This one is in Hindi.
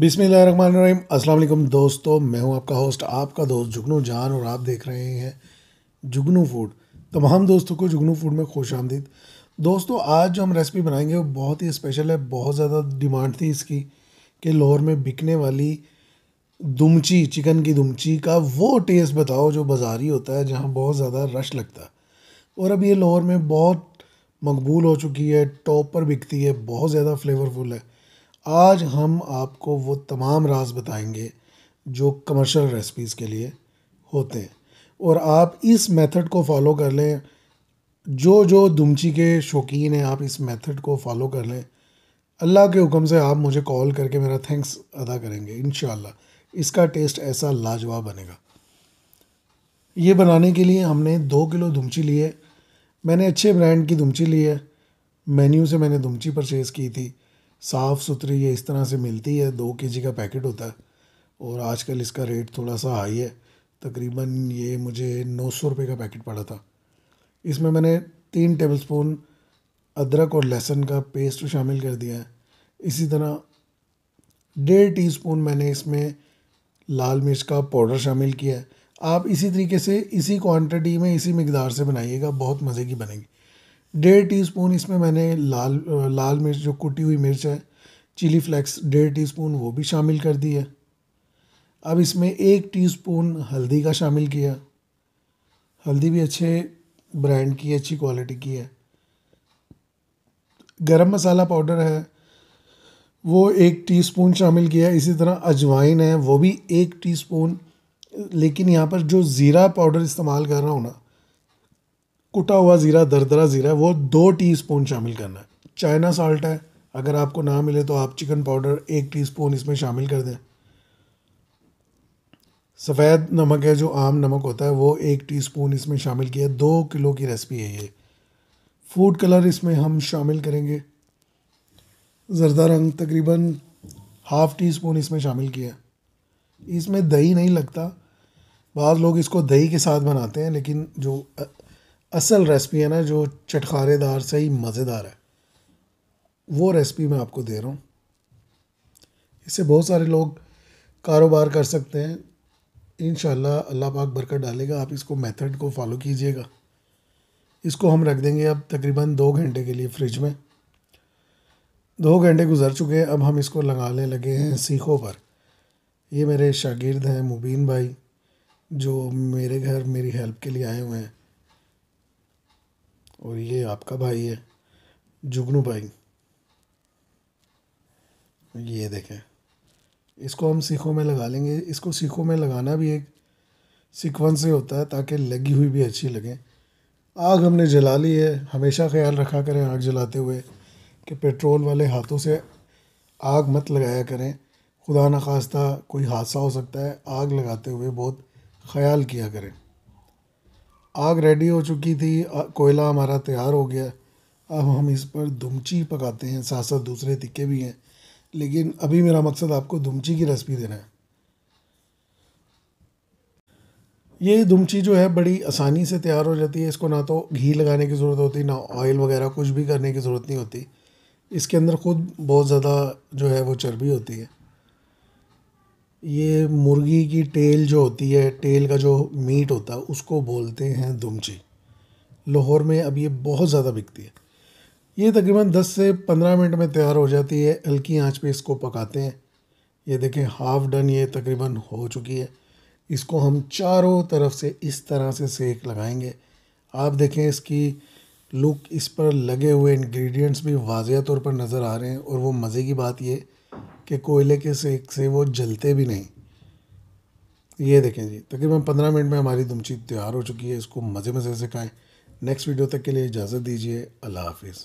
बिसमीम अस्सलाम दोस्तों मैं हूं आपका होस्ट आपका दोस्त जुगनू जान और आप देख रहे हैं जुगनू फूड तमाम दोस्तों को जुगनू फूड में खुश आमदीद दोस्तों आज जो हम रेसिपी बनाएंगे वो बहुत ही स्पेशल है बहुत ज़्यादा डिमांड थी इसकी कि लाहौर में बिकने वाली दुमची चिकन की दुमची का वो टेस्ट बताओ जो बाज़ारी होता है जहाँ बहुत ज़्यादा रश लगता है और अब ये लाहौर में बहुत मकबूल हो चुकी है टॉप पर बिकती है बहुत ज़्यादा फ्लेवरफुल है आज हम आपको वो तमाम राज बताएंगे जो कमर्शियल रेसिपीज़ के लिए होते हैं और आप इस मेथड को फॉलो कर लें जो जो दुमची के शौकीन हैं आप इस मेथड को फॉलो कर लें अल्लाह के हुक्म से आप मुझे कॉल करके मेरा थैंक्स अदा करेंगे इन इसका टेस्ट ऐसा लाजवाब बनेगा ये बनाने के लिए हमने दो किलो दुमची लिए मैंने अच्छे ब्रांड की दुमची ली है मेन्यू से मैंने दुमची परचेज़ की थी साफ़ सुथरी ये इस तरह से मिलती है दो के का पैकेट होता है और आजकल इसका रेट थोड़ा सा हाई है तकरीबन ये मुझे नौ सौ रुपये का पैकेट पड़ा था इसमें मैंने तीन टेबलस्पून अदरक और लहसुन का पेस्ट शामिल कर दिया है इसी तरह डेढ़ टीस्पून मैंने इसमें लाल मिर्च का पाउडर शामिल किया है आप इसी तरीके से इसी क्वांटिटी में इसी मकदार से बनाइएगा बहुत मज़े की बनेगी डेढ़ टी स्पून इसमें मैंने लाल लाल मिर्च जो कुटी हुई मिर्च है चिली फ्लेक्स डेढ़ टी स्पून वो भी शामिल कर दी है अब इसमें एक टी स्पून हल्दी का शामिल किया हल्दी भी अच्छे ब्रांड की अच्छी क्वालिटी की है गरम मसाला पाउडर है वो एक टीस्पून शामिल किया इसी तरह अजवाइन है वो भी एक टीस्पून लेकिन यहाँ पर जो ज़ीरा पाउडर इस्तेमाल कर रहा हूँ ना कुटा हुआ ज़ीरा दरदरा ज़ीरा वो दो टी शामिल करना है चाइना साल्ट है अगर आपको ना मिले तो आप चिकन पाउडर एक टी इसमें शामिल कर दें सफ़ेद नमक है जो आम नमक होता है वो एक टीस्पून इसमें शामिल किया दो किलो की रेसिपी है ये फूड कलर इसमें हम शामिल करेंगे जरदा रंग तकरीबन हाफ़ टी स्पून इसमें शामिल किया इसमें दही नहीं लगता बाद लोग इसको दही के साथ बनाते हैं लेकिन जो असल रेसिपी है ना जो चटखारेदार से ही मज़ेदार है वो रेसिपी मैं आपको दे रहा हूँ इससे बहुत सारे लोग कारोबार कर सकते हैं इन अल्लाह पाक बरकत डालेगा आप इसको मेथड को फॉलो कीजिएगा इसको हम रख देंगे अब तकरीबन दो घंटे के लिए फ्रिज में दो घंटे गुजर चुके हैं अब हम इसको लगाने लगे हैं सीखों पर ये मेरे शागिर्द हैं मुबीन भाई जो मेरे घर मेरी हेल्प के लिए आए हुए हैं और ये आपका भाई है जुगनू भाई ये देखें इसको हम सीखों में लगा लेंगे इसको सीखों में लगाना भी एक सीक्वेंस से होता है ताकि लगी हुई भी अच्छी लगे आग हमने जला ली है हमेशा ख्याल रखा करें आग जलाते हुए कि पेट्रोल वाले हाथों से आग मत लगाया करें खुदा न खास्ता कोई हादसा हो सकता है आग लगाते हुए बहुत ख्याल किया करें आग रेडी हो चुकी थी कोयला हमारा तैयार हो गया अब हम इस पर दुमची पकाते हैं साथ साथ दूसरे तिक्के भी हैं लेकिन अभी मेरा मकसद आपको दुमची की रेसिपी देना है ये दुमची जो है बड़ी आसानी से तैयार हो जाती है इसको ना तो घी लगाने की ज़रूरत होती ना ऑयल वगैरह कुछ भी करने की ज़रूरत नहीं होती इसके अंदर ख़ुद बहुत ज़्यादा जो है वो चर्बी होती है ये मुर्गी की टेल जो होती है टेल का जो मीट होता है उसको बोलते हैं दुमची लाहौर में अब ये बहुत ज़्यादा बिकती है ये तकरीबन 10 से 15 मिनट में तैयार हो जाती है हल्की आंच पे इसको पकाते हैं ये देखें हाफ़ डन ये तकरीबन हो चुकी है इसको हम चारों तरफ से इस तरह से सेक लगाएंगे आप देखें इसकी लुक इस पर लगे हुए इंग्रेडिएंट्स भी वाजिया तौर पर नज़र आ रहे हैं और वो मज़े की बात ये कि कोयले के सेक से वो जलते भी नहीं ये देखें जी तकरीबन पंद्रह मिनट में हमारी दुमची तैयार हो चुकी है इसको मज़े मज़े से खाएँ नेक्स्ट वीडियो तक के लिए इजाज़त दीजिए अल्लाह हाफिज़